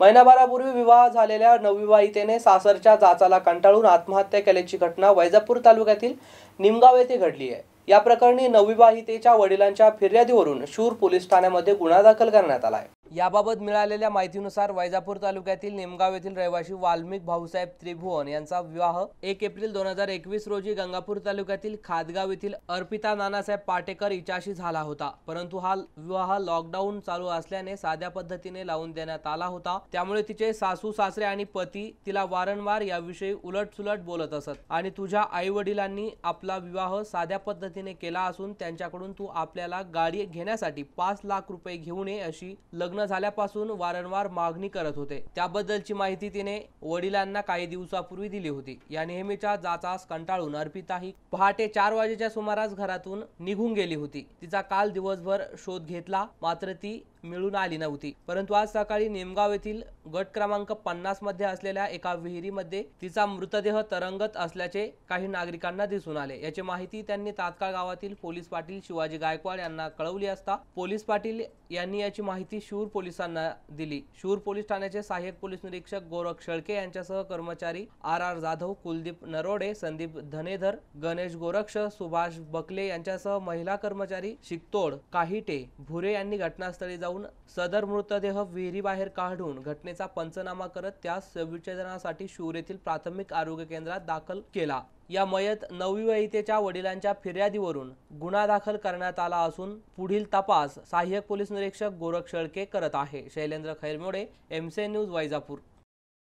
महिनाभरापूर्वी विवाह झालेल्या नवविवाहितेने सासरच्या जाचाला कंटाळून आत्महत्या केल्याची घटना वैजापूर तालुक्यातील निमगाव येथे घडली आहे या प्रकरणी नवविवाहितेच्या वडिलांच्या फिर्यादीवरून शूर पोलीस ठाण्यामध्ये गुन्हा दाखल करण्यात आला आहे याबाबत मिळालेल्या माहितीनुसार वैजापूर तालुक्यातील निमगाव येथील रहिवाशी वाल्मिक भाऊसाहेब त्रिभुवन यांचा विवाह एक एप्रिल दोन हजार एकवीस रोजी गंगापूर तालुक्यातील खादगाव येथील अर्पिता नानासाहेब पाटेकर हिच्याशी झाला होता परंतु हा विवाह लॉकडाऊन चालू असल्याने साध्या पद्धतीने लावून देण्यात आला होता त्यामुळे तिचे सासू सासरे आणि पती तिला वारंवार याविषयी उलटसुलट बोलत असत आणि तुझ्या आई वडिलांनी आपला विवाह साध्या पद्धतीने केला असून त्यांच्याकडून तू आपल्याला गाडी घेण्यासाठी पाच लाख रुपये घेऊ नये अशी लग्न झाल्यापासून वारंवार मागणी करत होते त्याबद्दलची माहिती तिने वडिलांना काही दिवसापूर्वी दिली होती या नेहमीच्या जाचास कंटाळून अर्पिता ही पहाटे चार वाजेच्या सुमारास घरातून निघून गेली होती तिचा काल दिवसभर शोध घेतला मात्र ती मिळून आली नव्हती परंतु आज सकाळी निमगाव येथील गट क्रमांक पन्नास मध्ये असलेल्या एका विहिरीमध्ये तिचा मृतदेह तरंगत असल्याचे काही नागरिकांना दिसून आले याची माहिती त्यांनी तात्काळ गावातील पोलीस पाटील शिवाजी गायकवाड यांना कळवली असता पोलीस पाटील यांनी याची माहिती शूर पोलिसांना दिली शूर पोलीस ठाण्याचे सहाय्यक पोलीस निरीक्षक गोरख शेळके यांच्यासह कर्मचारी आर आर जाधव कुलदीप नरोडे संदीप धनेधर गणेश गोरक्ष सुभाष बकले यांच्यासह महिला कर्मचारी शिकतोड काहिटे भुरे यांनी घटनास्थळी जाऊन सदर मृतदेह विहिरीबाहेर काढून घटनेचा पंचनामा करत त्यास विच्छेदनासाठी शूर येथील प्राथमिक आरोग्य केंद्रात दाखल केला या मयत नवविवाहितेच्या वडिलांच्या फिर्यादीवरून गुन्हा दाखल करण्यात आला असून पुढील तपास सहाय्यक पोलीस निरीक्षक गोरख शेळके करत आहे शैलेंद्र खैरमोडे एमसे न्यूज वैजापूर